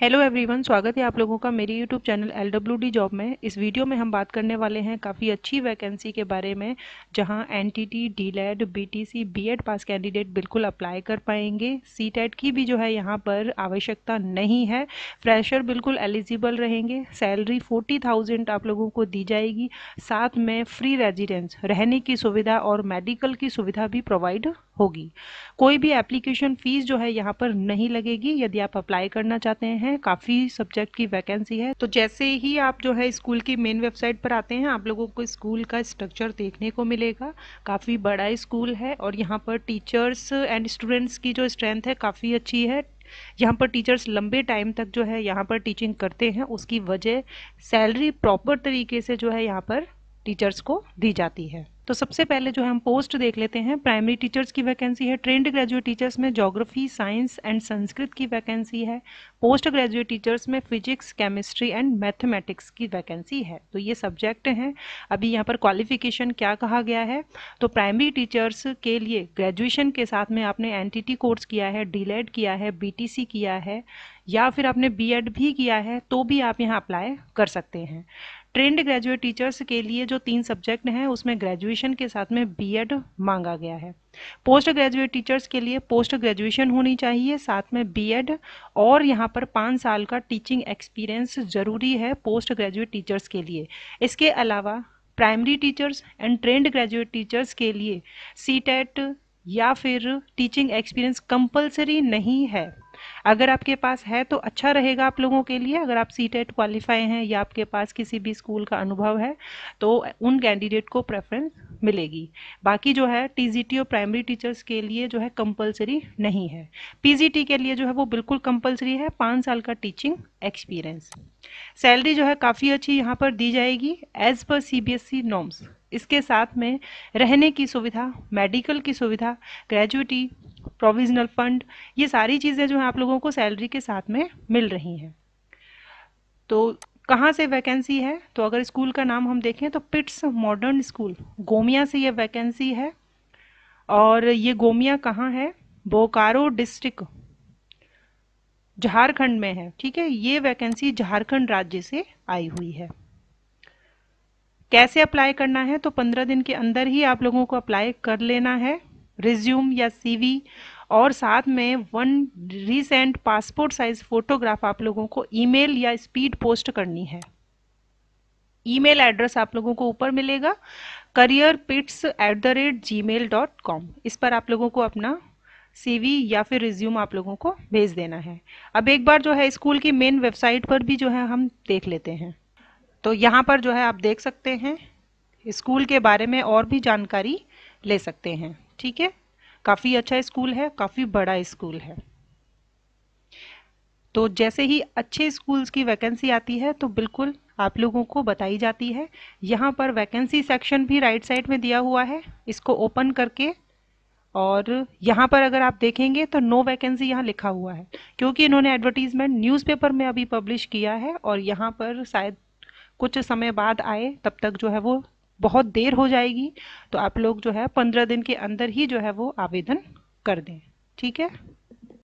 hello everyone स्वागत है आप लोगों का मेरी YouTube channel L W D job में इस वीडियो में हम बात करने वाले हैं काफ़ी अच्छी वैकेंसी के बारे में जहां N T T D led B T C B Ed pass candidate बिल्कुल अप्लाई कर पाएंगे सी टेट e की भी जो है यहां पर आवश्यकता नहीं है फ्रेशर बिल्कुल एलिजिबल रहेंगे सैलरी फोर्टी थाउजेंड आप लोगों को दी जाएगी साथ में फ्री रेजिडेंस रहने की सुविधा और मेडिकल की सुविधा भी प्रोवाइड होगी कोई भी एप्लीकेशन फीस जो है यहाँ पर नहीं लगेगी यदि आप अप्लाई करना चाहते हैं काफ़ी सब्जेक्ट की वैकेंसी है तो जैसे ही आप जो है स्कूल की मेन वेबसाइट पर आते हैं आप लोगों को स्कूल का स्ट्रक्चर देखने को मिलेगा काफ़ी बड़ा स्कूल है और यहाँ पर टीचर्स एंड स्टूडेंट्स की जो स्ट्रेंथ है काफ़ी अच्छी है यहाँ पर टीचर्स लंबे टाइम तक जो है यहाँ पर टीचिंग करते हैं उसकी वजह सैलरी प्रॉपर तरीके से जो है यहाँ पर टीचर्स को दी जाती है तो सबसे पहले जो है हम पोस्ट देख लेते हैं प्राइमरी टीचर्स की वैकेंसी है ट्रेंड ग्रेजुएट टीचर्स में जोग्राफी साइंस एंड संस्कृत की वैकेंसी है पोस्ट ग्रेजुएट टीचर्स में फिजिक्स केमिस्ट्री एंड मैथमेटिक्स की वैकेंसी है तो ये सब्जेक्ट हैं अभी यहाँ पर क्वालिफिकेशन क्या कहा गया है तो प्राइमरी टीचर्स के लिए ग्रेजुएशन के साथ में आपने एन कोर्स किया है डी e किया है बी किया है या फिर आपने बी भी किया है तो भी आप यहाँ अप्लाई कर सकते हैं ट्रेंड ग्रेजुएट टीचर्स के लिए जो तीन सब्जेक्ट हैं उसमें ग्रेजुएशन के साथ में बीएड मांगा गया है पोस्ट ग्रेजुएट टीचर्स के लिए पोस्ट ग्रेजुएशन होनी चाहिए साथ में बीएड और यहाँ पर पाँच साल का टीचिंग एक्सपीरियंस जरूरी है पोस्ट ग्रेजुएट टीचर्स के लिए इसके अलावा primary teachers and trained graduate teachers के लिए सी या फिर टीचिंग एक्सपीरियंस कंपलसरी नहीं है अगर आपके पास है तो अच्छा रहेगा आप लोगों के लिए अगर आप सी टेट क्वालिफाई हैं या आपके पास किसी भी स्कूल का अनुभव है तो उन कैंडिडेट को प्रेफरेंस मिलेगी बाकी जो है टी और प्राइमरी टीचर्स के लिए जो है कंपलसरी नहीं है टी के लिए जो है वो बिल्कुल कंपलसरी है पाँच साल का टीचिंग एक्सपीरियंस सैलरी जो है काफ़ी अच्छी यहाँ पर दी जाएगी एज पर C B S C norms इसके साथ में रहने की सुविधा मेडिकल की सुविधा ग्रेजुएटी प्रोविजनल फंड ये सारी चीज़ें जो हैं आप लोगों को सैलरी के साथ में मिल रही हैं तो कहाँ से वैकेंसी है तो अगर स्कूल का नाम हम देखें तो पिट्स मॉडर्न स्कूल गोमिया से ये वैकेंसी है और ये गोमिया कहाँ है बोकारो डिस्ट्रिक्ट झारखंड में है ठीक है ये वैकेंसी झारखंड राज्य से आई हुई है कैसे अप्लाई करना है तो पंद्रह दिन के अंदर ही आप लोगों को अप्लाई कर लेना है रिज्यूम या सीवी और साथ में one recent passport size photograph आप लोगों को ईमेल या स्पीड पोस्ट करनी है ईमेल एड्रेस आप लोगों को ऊपर मिलेगा career pits at the rate Gmail dot com इस पर आप लोगों को अपना सीवी या फिर रिज्यूम आप लोगों को भेज देना है अब एक बार जो है स्कूल की मेन वेबसाइट पर भी जो है हम देख लेते हैं तो यहाँ पर जो है आप देख सकते हैं स्कूल के बारे में और भी जानकारी ले सकते हैं ठीक है काफ़ी अच्छा स्कूल है काफ़ी बड़ा स्कूल है तो जैसे ही अच्छे स्कूल्स की वैकेंसी आती है तो बिल्कुल आप लोगों को बताई जाती है यहाँ पर वैकेंसी सेक्शन भी राइट साइड में दिया हुआ है इसको ओपन करके और यहाँ पर अगर आप देखेंगे तो नो वैकेंसी यहाँ लिखा हुआ है क्योंकि इन्होंने एडवर्टीजमेंट न्यूज़पेपर में अभी पब्लिश किया है और यहाँ पर शायद कुछ समय बाद आए तब तक जो है वो बहुत देर हो जाएगी तो आप लोग जो है पंद्रह दिन के अंदर ही जो है वो आवेदन कर दें ठीक है